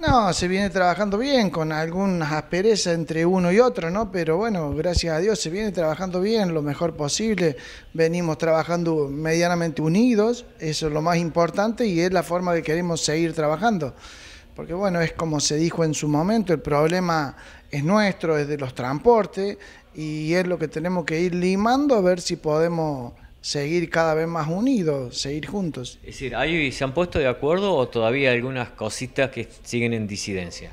No, se viene trabajando bien, con algunas asperezas entre uno y otro, ¿no? Pero bueno, gracias a Dios se viene trabajando bien, lo mejor posible. Venimos trabajando medianamente unidos, eso es lo más importante y es la forma que queremos seguir trabajando. Porque bueno, es como se dijo en su momento, el problema es nuestro, es de los transportes y es lo que tenemos que ir limando a ver si podemos seguir cada vez más unidos, seguir juntos. Es decir, ¿hay, ¿se han puesto de acuerdo o todavía algunas cositas que siguen en disidencia?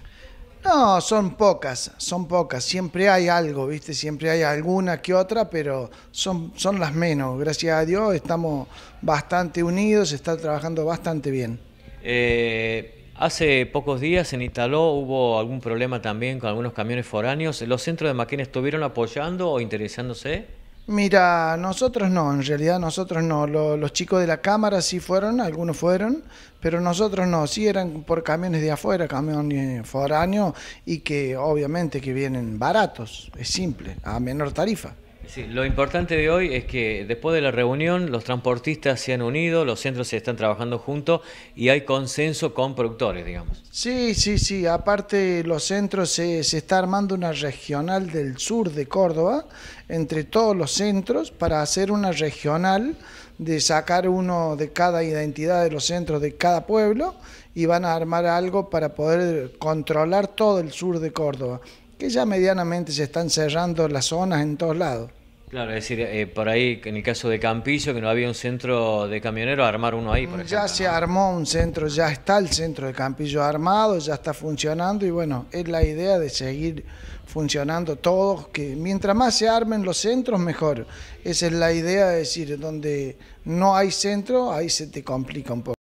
No, son pocas, son pocas. Siempre hay algo, ¿viste? Siempre hay alguna que otra, pero son, son las menos. Gracias a Dios estamos bastante unidos, se está trabajando bastante bien. Eh, hace pocos días en Italó hubo algún problema también con algunos camiones foráneos. ¿Los centros de máquinas estuvieron apoyando o interesándose? Mira, nosotros no, en realidad nosotros no. los chicos de la cámara sí fueron, algunos fueron, pero nosotros no. Sí eran por camiones de afuera, camiones foráneos y que obviamente que vienen baratos, es simple, a menor tarifa. Sí, lo importante de hoy es que después de la reunión los transportistas se han unido, los centros se están trabajando juntos y hay consenso con productores, digamos. Sí, sí, sí. Aparte los centros se, se está armando una regional del sur de Córdoba entre todos los centros para hacer una regional de sacar uno de cada identidad de los centros de cada pueblo y van a armar algo para poder controlar todo el sur de Córdoba que ya medianamente se están cerrando las zonas en todos lados. Claro, es decir, eh, por ahí, en el caso de Campillo, que no había un centro de camioneros, armar uno ahí, por ejemplo. Ya se armó un centro, ya está el centro de Campillo armado, ya está funcionando y bueno, es la idea de seguir funcionando todos, que mientras más se armen los centros, mejor. Esa es la idea, es decir, donde no hay centro, ahí se te complica un poco.